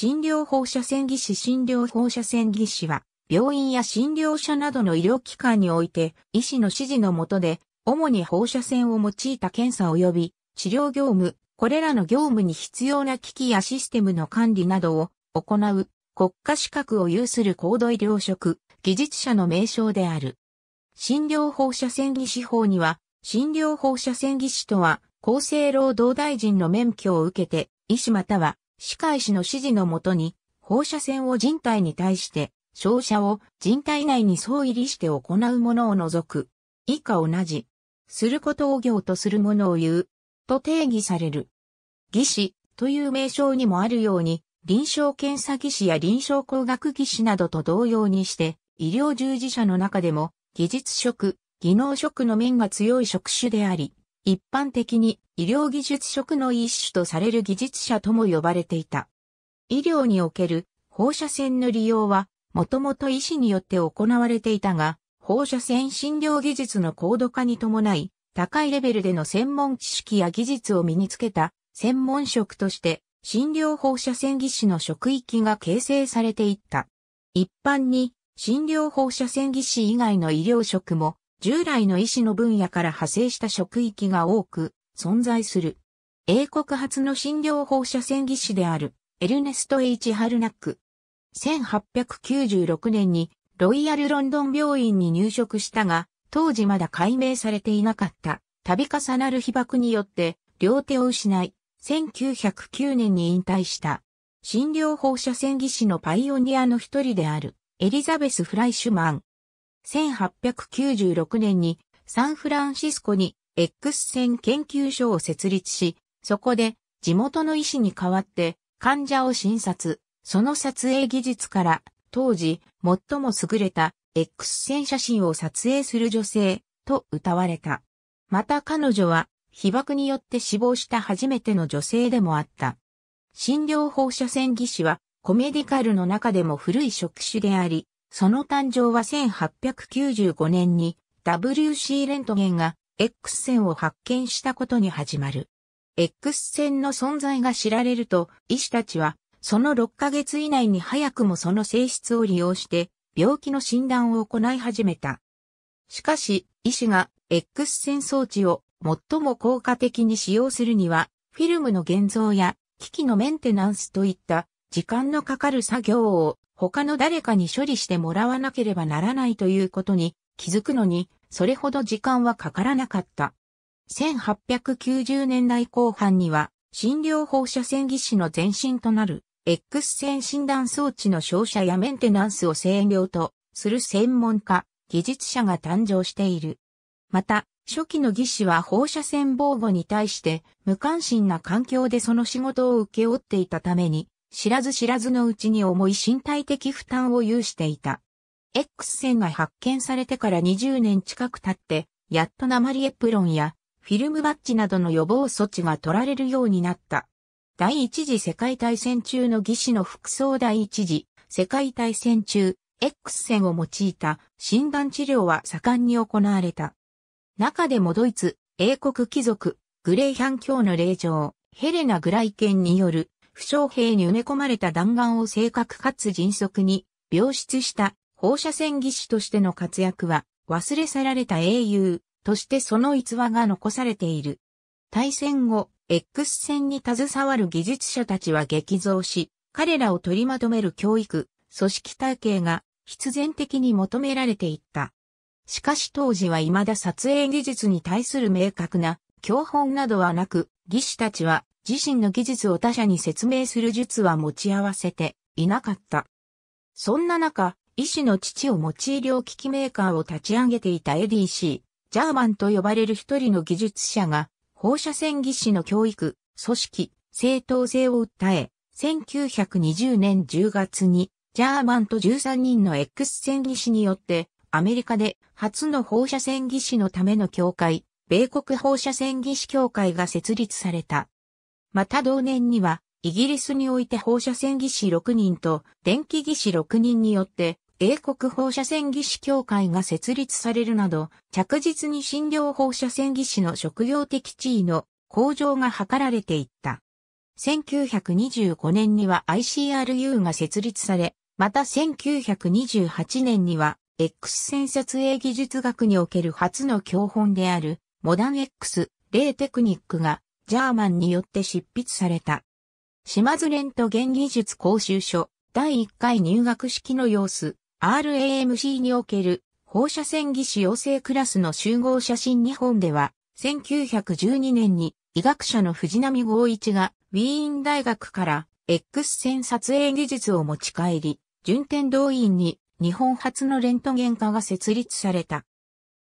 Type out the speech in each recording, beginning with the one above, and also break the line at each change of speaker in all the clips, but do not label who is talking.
診療放射線技師診療放射線技師は、病院や診療者などの医療機関において、医師の指示のもとで、主に放射線を用いた検査及び治療業務、これらの業務に必要な機器やシステムの管理などを行う国家資格を有する高度医療職、技術者の名称である。診療放射線技師法には、診療放射線技師とは、厚生労働大臣の免許を受けて、医師または歯科医師の指示のもとに、放射線を人体に対して、照射を人体内に相入りして行うものを除く。以下同じ。することを行とするものを言う。と定義される。技師という名称にもあるように、臨床検査技師や臨床工学技師などと同様にして、医療従事者の中でも、技術職、技能職の面が強い職種であり、一般的に医療技術職の一種とされる技術者とも呼ばれていた。医療における放射線の利用は、もともと医師によって行われていたが、放射線診療技術の高度化に伴い、高いレベルでの専門知識や技術を身につけた専門職として、診療放射線技師の職域が形成されていった。一般に、診療放射線技師以外の医療職も従来の医師の分野から派生した職域が多く存在する。英国初の診療放射線技師であるエルネスト・ H・ ハルナック。1896年にロイヤル・ロンドン病院に入職したが、当時まだ解明されていなかった度重なる被爆によって両手を失い、1909年に引退した。診療放射線技師のパイオニアの一人であるエリザベス・フライシュマン、1896年にサンフランシスコに X 線研究所を設立し、そこで地元の医師に代わって患者を診察、その撮影技術から当時最も優れた X 線写真を撮影する女性と歌われた。また彼女は被爆によって死亡した初めての女性でもあった。診療放射線技師はコメディカルの中でも古い職種であり、その誕生は1895年に WC レントゲンが X 線を発見したことに始まる。X 線の存在が知られると、医師たちは、その6ヶ月以内に早くもその性質を利用して、病気の診断を行い始めた。しかし、医師が X 線装置を最も効果的に使用するには、フィルムの現像や機器のメンテナンスといった時間のかかる作業を他の誰かに処理してもらわなければならないということに気づくのに、それほど時間はかからなかった。1890年代後半には、診療放射線技師の前身となる、X 線診断装置の照射やメンテナンスを制御とする専門家、技術者が誕生している。また、初期の技師は放射線防護に対して無関心な環境でその仕事を受け負っていたために、知らず知らずのうちに重い身体的負担を有していた。X 線が発見されてから20年近く経って、やっと鉛エプロンやフィルムバッジなどの予防措置が取られるようになった。第一次世界大戦中の技師の服装第一次世界大戦中、X 線を用いた診断治療は盛んに行われた。中でもドイツ、英国貴族、グレイヒャン教の霊場、ヘレナ・グライケンによる不傷兵に埋め込まれた弾丸を正確かつ迅速に病出した放射線技師としての活躍は忘れ去られた英雄としてその逸話が残されている。対戦後、X 戦に携わる技術者たちは激増し、彼らを取りまとめる教育、組織体系が必然的に求められていった。しかし当時は未だ撮影技術に対する明確な教本などはなく、技師たちは自身の技術を他者に説明する術は持ち合わせていなかった。そんな中、医師の父を用い療機器メーカーを立ち上げていた ADC、ジャーマンと呼ばれる一人の技術者が、放射線技師の教育、組織、正当性を訴え、1920年10月に、ジャーマンと13人の X 線技師によって、アメリカで初の放射線技師のための協会、米国放射線技師協会が設立された。また同年には、イギリスにおいて放射線技師6人と電気技師6人によって、英国放射線技師協会が設立されるなど、着実に診療放射線技師の職業的地位の向上が図られていった。1925年には ICRU が設立され、また1928年には X 線撮影技術学における初の教本であるモダン X レイテクニックがジャーマンによって執筆された。島津レント現技術講習所、第1回入学式の様子、RAMC における放射線技師養成クラスの集合写真日本では、1912年に医学者の藤波豪一がウィーン大学から X 線撮影技術を持ち帰り、順天堂院に日本初のレントゲン科が設立された。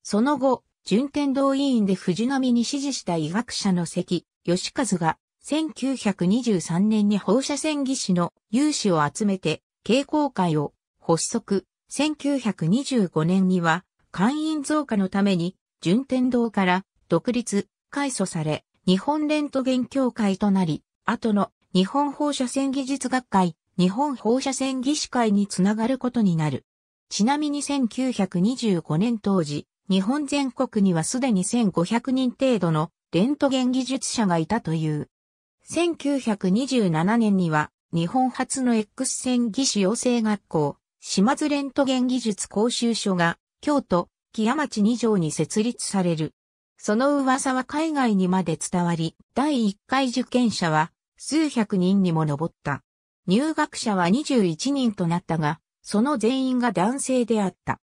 その後、順天堂委員で藤波に支持した医学者の関義和が、1923年に放射線技師の有志を集めて、傾向会を発足。1925年には、会員増加のために、順天堂から独立、改祖され、日本レントゲン協会となり、後の日本放射線技術学会、日本放射線技師会につながることになる。ちなみに1925年当時、日本全国にはすでに1500人程度のレントゲン技術者がいたという。1927年には日本初の X 線技師養成学校、島津レントゲン技術講習所が京都、木屋町二条に設立される。その噂は海外にまで伝わり、第1回受験者は数百人にも上った。入学者は21人となったが、その全員が男性であった。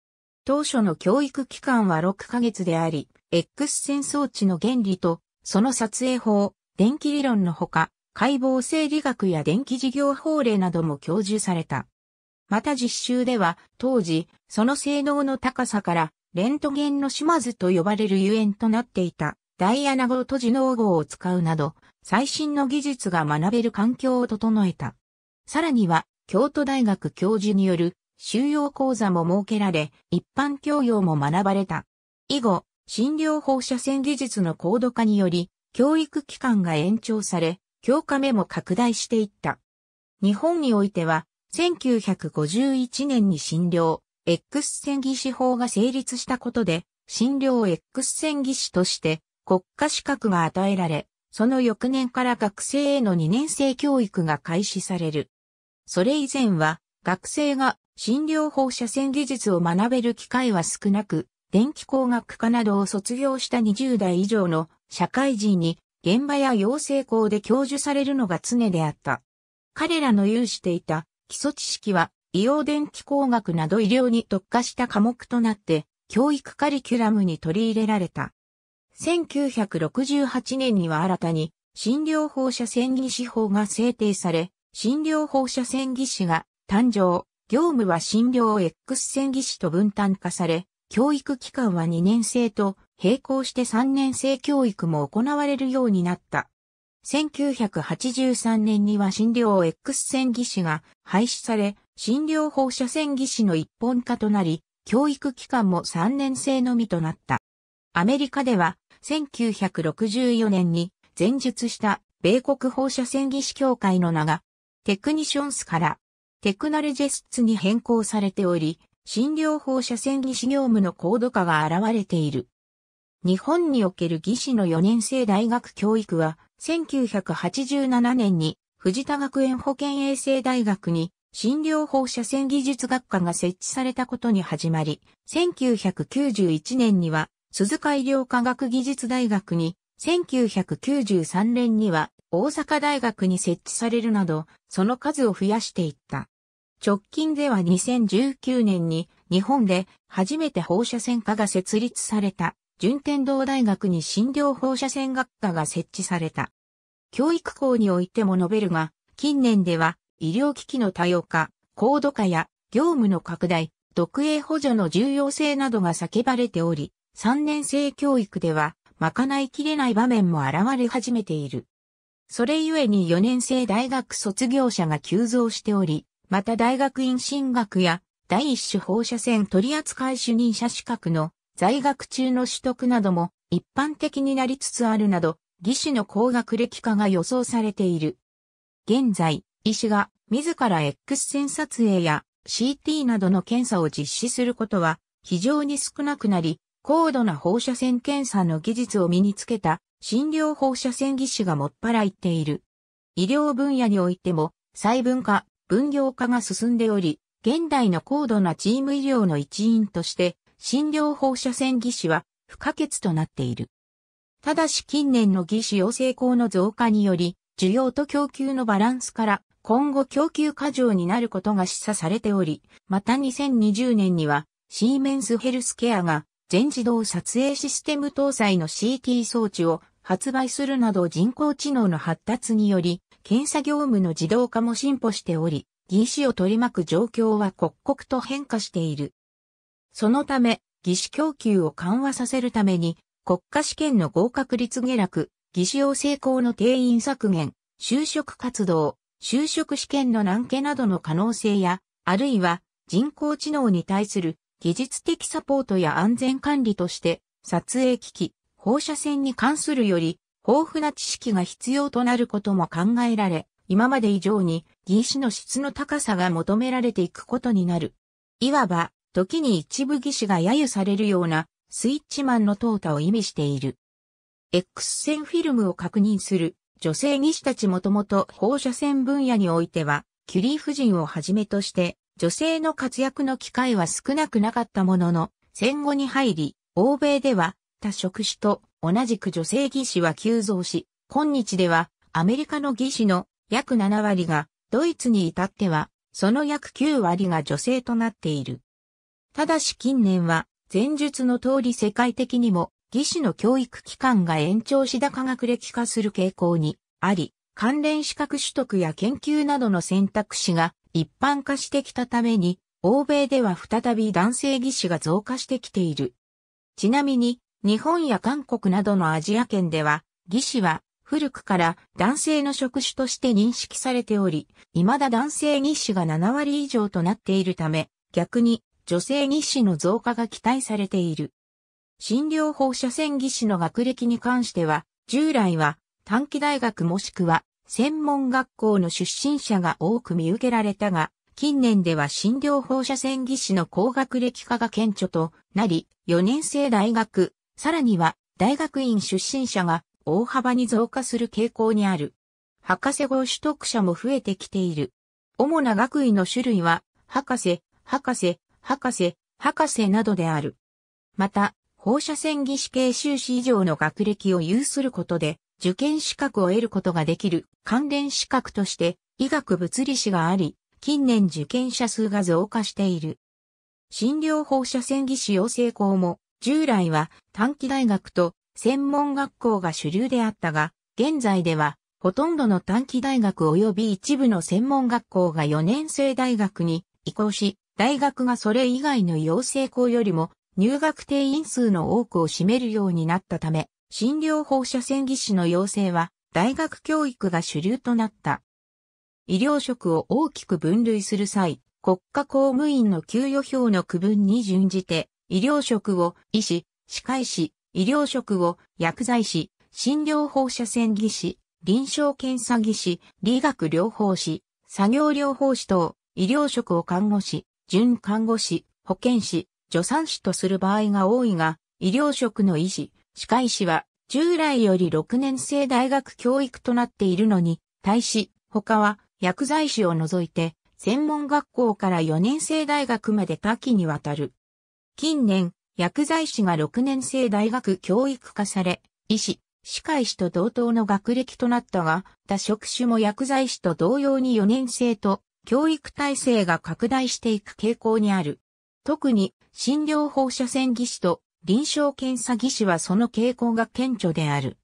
当初の教育期間は6ヶ月であり、X 線装置の原理と、その撮影法、電気理論のほか、解剖生理学や電気事業法令なども教授された。また実習では、当時、その性能の高さから、レントゲンの島津と呼ばれるゆえんとなっていた、ダイアナ号とジノー号を使うなど、最新の技術が学べる環境を整えた。さらには、京都大学教授による収容講座も設けられ、一般教養も学ばれた。以後、診療放射線技術の高度化により、教育期間が延長され、教科目も拡大していった。日本においては、1951年に診療、X 線技師法が成立したことで、診療 X 線技師として国家資格が与えられ、その翌年から学生への2年生教育が開始される。それ以前は、学生が診療放射線技術を学べる機会は少なく、電気工学科などを卒業した20代以上の社会人に現場や養成校で教授されるのが常であった。彼らの有していた基礎知識は、医療電気工学など医療に特化した科目となって、教育カリキュラムに取り入れられた。1968年には新たに、診療放射線技師法が制定され、診療放射線技師が誕生。業務は診療 X 線技師と分担化され、教育期間は2年生と並行して3年生教育も行われるようになった。1983年には診療 X 線技師が廃止され、診療放射線技師の一本化となり、教育期間も3年生のみとなった。アメリカでは1964年に前述した米国放射線技師協会の名がテクニションスからテクナルジェスツに変更されており、診療放射線技師業務の高度化が現れている。日本における技師の4年生大学教育は、1987年に藤田学園保健衛生大学に診療放射線技術学科が設置されたことに始まり、1991年には鈴鹿医療科学技術大学に、1993年には大阪大学に設置されるなど、その数を増やしていった。直近では2019年に日本で初めて放射線科が設立された順天堂大学に診療放射線学科が設置された。教育校においても述べるが、近年では医療機器の多様化、高度化や業務の拡大、特営補助の重要性などが叫ばれており、3年生教育では、まかないきれない場面も現れ始めている。それゆえに4年生大学卒業者が急増しており、また大学院進学や第一種放射線取扱主任者資格の在学中の取得なども一般的になりつつあるなど、技師の高学歴化が予想されている。現在、医師が自ら X 線撮影や CT などの検査を実施することは非常に少なくなり、高度な放射線検査の技術を身につけた診療放射線技師がもっぱら言っている。医療分野においても細分化、分業化が進んでおり、現代の高度なチーム医療の一員として、診療放射線技師は不可欠となっている。ただし近年の技師養成校の増加により、需要と供給のバランスから今後供給過剰になることが示唆されており、また2020年にはシーメンスヘルスケアが全自動撮影システム搭載の CT 装置を発売するなど人工知能の発達により、検査業務の自動化も進歩しており、技師を取り巻く状況は刻々と変化している。そのため、技師供給を緩和させるために、国家試験の合格率下落、技師用成功の定員削減、就職活動、就職試験の難家などの可能性や、あるいは人工知能に対する技術的サポートや安全管理として、撮影機器、放射線に関するより豊富な知識が必要となることも考えられ、今まで以上に技師の質の高さが求められていくことになる。いわば、時に一部技師が揶揄されるようなスイッチマンの淘汰を意味している。X 線フィルムを確認する女性技師たちもともと放射線分野においては、キュリー夫人をはじめとして女性の活躍の機会は少なくなかったものの、戦後に入り、欧米ではった職種と同じく女性技師は急増し、今日ではアメリカの技師の約7割がドイツに至ってはその約9割が女性となっている。ただし近年は前述の通り世界的にも技師の教育機関が延長し科学歴化する傾向にあり、関連資格取得や研究などの選択肢が一般化してきたために、欧米では再び男性技師が増加してきている。ちなみに、日本や韓国などのアジア圏では、義師は古くから男性の職種として認識されており、未だ男性義師が7割以上となっているため、逆に女性義師の増加が期待されている。診療放射線技師の学歴に関しては、従来は短期大学もしくは専門学校の出身者が多く見受けられたが、近年では診療放射線技師の高学歴化が顕著となり、4年生大学、さらには、大学院出身者が大幅に増加する傾向にある。博士号取得者も増えてきている。主な学位の種類は、博士、博士、博士、博士などである。また、放射線技師系修士以上の学歴を有することで、受験資格を得ることができる関連資格として、医学物理士があり、近年受験者数が増加している。診療放射線技師養成校も従来は短期大学と専門学校が主流であったが、現在ではほとんどの短期大学及び一部の専門学校が4年生大学に移行し、大学がそれ以外の養成校よりも入学定員数の多くを占めるようになったため、診療放射線技師の養成は大学教育が主流となった。医療職を大きく分類する際、国家公務員の給与表の区分に準じて、医療職を医師、歯科医師、医療職を薬剤師、診療放射線技師、臨床検査技師、理学療法士、作業療法士等、医療職を看護師、準看護師、保健師、助産師とする場合が多いが、医療職の医師、歯科医師は、従来より6年生大学教育となっているのに、対し、他は薬剤師を除いて、専門学校から4年生大学まで多岐にわたる。近年、薬剤師が6年生大学教育化され、医師、歯科医師と同等の学歴となったが、他職種も薬剤師と同様に4年生と教育体制が拡大していく傾向にある。特に診療放射線技師と臨床検査技師はその傾向が顕著である。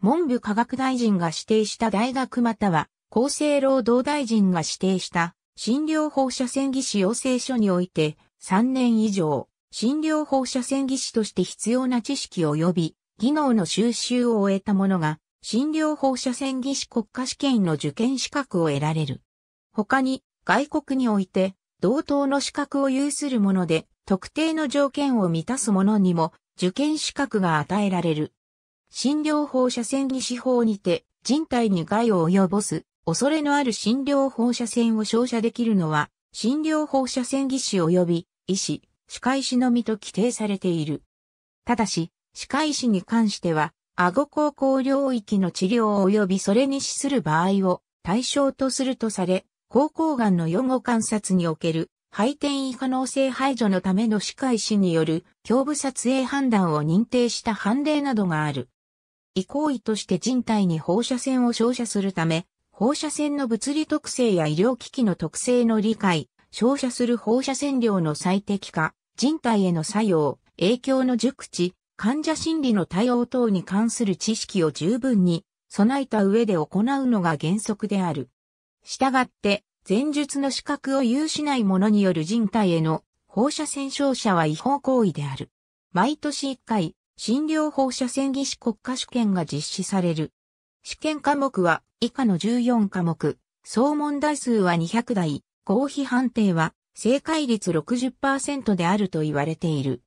文部科学大臣が指定した大学または厚生労働大臣が指定した診療放射線技師養成所において3年以上、診療放射線技師として必要な知識及び技能の収集を終えた者が、診療放射線技師国家試験の受験資格を得られる。他に、外国において、同等の資格を有する者で、特定の条件を満たす者にも、受験資格が与えられる。診療放射線技師法にて、人体に害を及ぼす、恐れのある診療放射線を照射できるのは、診療放射線技師及び医師、歯科医師のみと規定されている。ただし、歯科医師に関しては、顎高校領域の治療及びそれに資する場合を対象とするとされ、高校がんの予後観察における肺転移可能性排除のための歯科医師による胸部撮影判断を認定した判例などがある。異行為として人体に放射線を照射するため、放射線の物理特性や医療機器の特性の理解、照射する放射線量の最適化、人体への作用、影響の熟知、患者心理の対応等に関する知識を十分に備えた上で行うのが原則である。したがって、前述の資格を有しない者による人体への放射線照射は違法行為である。毎年1回、診療放射線技師国家試験が実施される。試験科目は以下の14科目、総問題数は200台、合否判定は正解率60%であると言われている。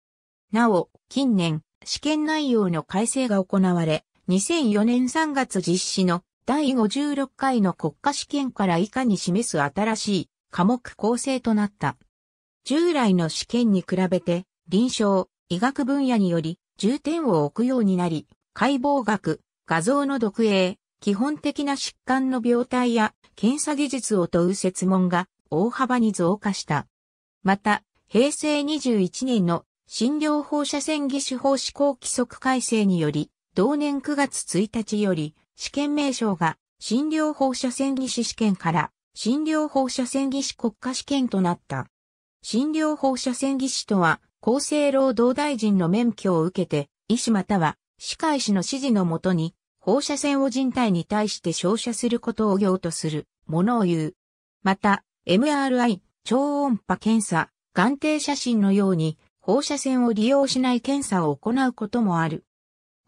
なお、近年、試験内容の改正が行われ、2004年3月実施の第56回の国家試験から以下に示す新しい科目構成となった。従来の試験に比べて、臨床、医学分野により重点を置くようになり、解剖学、画像の独影、基本的な疾患の病態や検査技術を問う設問が大幅に増加した。また、平成21年の診療放射線技師法施行規則改正により、同年9月1日より試験名称が診療放射線技師試験から診療放射線技師国家試験となった。診療放射線技師とは、厚生労働大臣の免許を受けて、医師または歯科医師の指示のもとに、放射線を人体に対して照射することを行とするものを言う。また、MRI、超音波検査、眼底写真のように放射線を利用しない検査を行うこともある。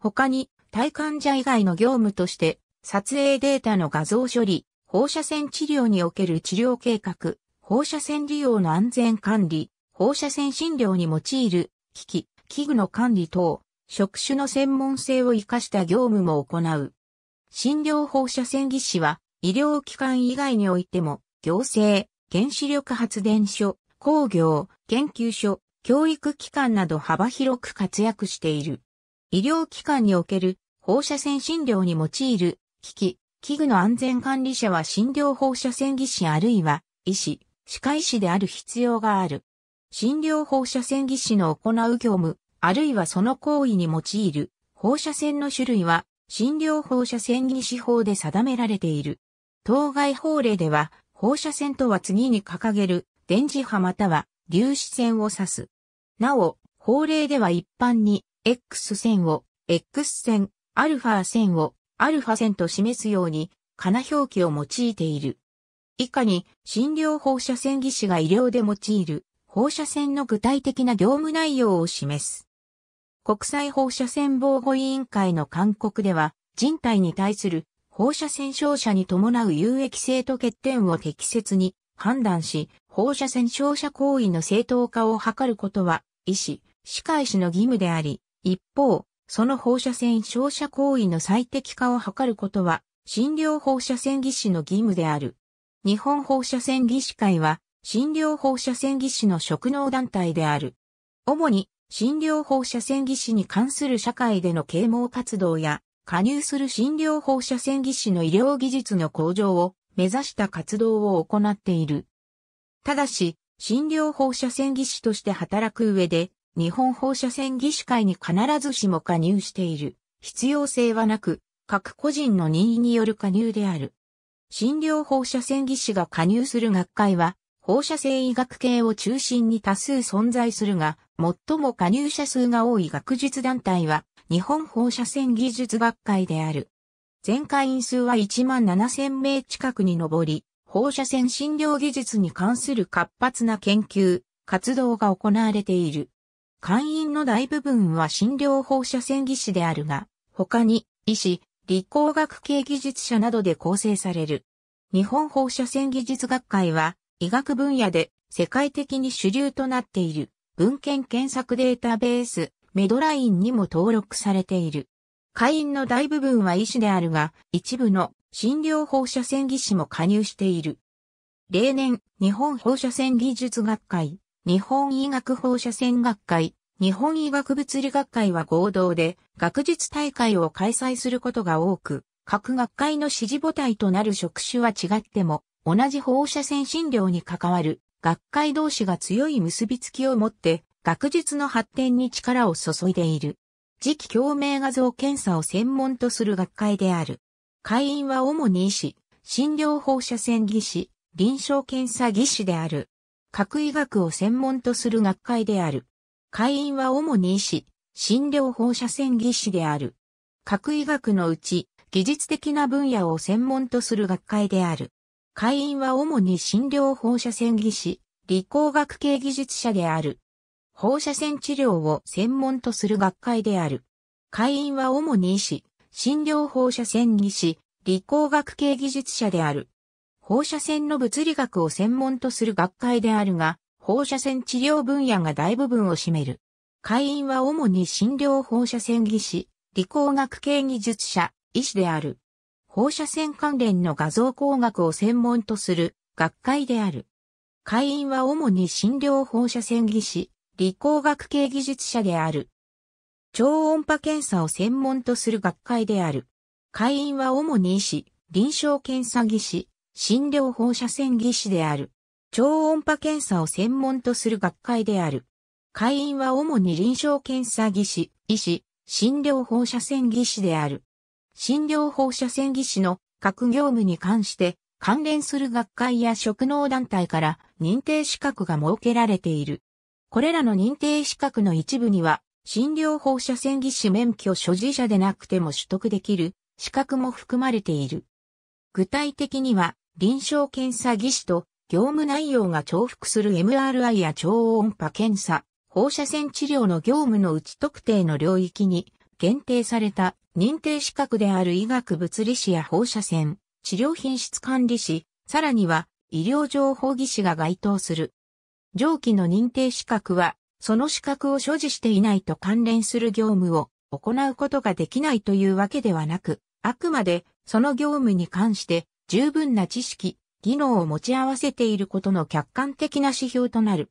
他に、体患者以外の業務として、撮影データの画像処理、放射線治療における治療計画、放射線利用の安全管理、放射線診療に用いる機器、器具の管理等、職種の専門性を活かした業務も行う。診療放射線技師は、医療機関以外においても、行政、原子力発電所、工業、研究所、教育機関など幅広く活躍している。医療機関における放射線診療に用いる機器、器具の安全管理者は診療放射線技師あるいは医師、歯科医師である必要がある。診療放射線技師の行う業務、あるいはその行為に用いる放射線の種類は診療放射線技師法で定められている。当該法令では放射線とは次に掲げる電磁波または粒子線を指す。なお、法令では一般に X 線を X 線、アルファ線をアルファ線と示すように、かな表記を用いている。以下に、診療放射線技師が医療で用いる放射線の具体的な業務内容を示す。国際放射線防護委員会の勧告では、人体に対する放射線照射に伴う有益性と欠点を適切に判断し、放射線照射行為の正当化を図ることは、医師、歯科医師の義務であり、一方、その放射線照射行為の最適化を図ることは、診療放射線技師の義務である。日本放射線技師会は、診療放射線技師の職能団体である。主に診療放射線技師に関する社会での啓蒙活動や、加入する診療放射線技師の医療技術の向上を目指した活動を行っている。ただし、診療放射線技師として働く上で、日本放射線技師会に必ずしも加入している必要性はなく、各個人の任意による加入である。診療放射線技師が加入する学会は、放射線医学系を中心に多数存在するが、最も加入者数が多い学術団体は、日本放射線技術学会である。全会員数は1万7000名近くに上り、放射線診療技術に関する活発な研究、活動が行われている。会員の大部分は診療放射線技師であるが、他に医師、理工学系技術者などで構成される。日本放射線技術学会は医学分野で世界的に主流となっている。文献検索データベース、メドラインにも登録されている。会員の大部分は医師であるが、一部の診療放射線技師も加入している。例年、日本放射線技術学会、日本医学放射線学会、日本医学物理学会は合同で学術大会を開催することが多く、各学会の支持母体となる職種は違っても、同じ放射線診療に関わる学会同士が強い結びつきを持って学術の発展に力を注いでいる。次期共鳴画像検査を専門とする学会である。会員は主に医師、診療放射線技師、臨床検査技師である。核医学を専門とする学会である。会員は主に医師、診療放射線技師である。核医学のうち、技術的な分野を専門とする学会である。会員は主に診療放射線技師、理工学系技術者である。放射線治療を専門とする学会である。会員は主に医師、診療放射線技師、理工学系技術者である。放射線の物理学を専門とする学会であるが、放射線治療分野が大部分を占める。会員は主に診療放射線技師、理工学系技術者、医師である。放射線関連の画像工学を専門とする学会である。会員は主に診療放射線技師、理工学系技術者である。超音波検査を専門とする学会である。会員は主に医師、臨床検査技師、診療放射線技師である。超音波検査を専門とする学会である。会員は主に臨床検査技師、医師、診療放射線技師である。診療放射線技師の各業務に関して関連する学会や職能団体から認定資格が設けられている。これらの認定資格の一部には、診療放射線技師免許所持者でなくても取得できる資格も含まれている。具体的には、臨床検査技師と業務内容が重複する MRI や超音波検査、放射線治療の業務のうち特定の領域に限定された認定資格である医学物理士や放射線、治療品質管理士、さらには医療情報技師が該当する。上記の認定資格は、その資格を所持していないと関連する業務を行うことができないというわけではなく、あくまでその業務に関して十分な知識、技能を持ち合わせていることの客観的な指標となる。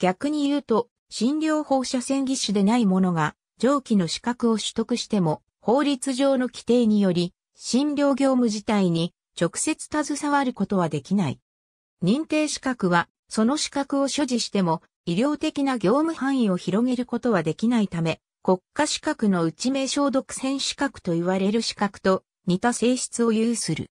逆に言うと、診療放射線技師でない者が上記の資格を取得しても、法律上の規定により、診療業務自体に直接携わることはできない。認定資格は、その資格を所持しても、医療的な業務範囲を広げることはできないため、国家資格の内名消毒船資格と言われる資格と似た性質を有する。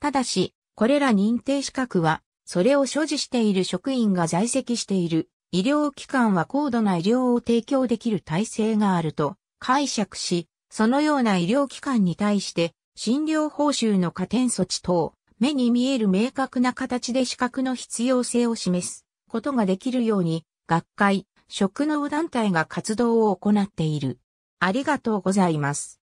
ただし、これら認定資格は、それを所持している職員が在籍している医療機関は高度な医療を提供できる体制があると解釈し、そのような医療機関に対して診療報酬の加点措置等、目に見える明確な形で資格の必要性を示すことができるように、学会、職能団体が活動を行っている。ありがとうございます。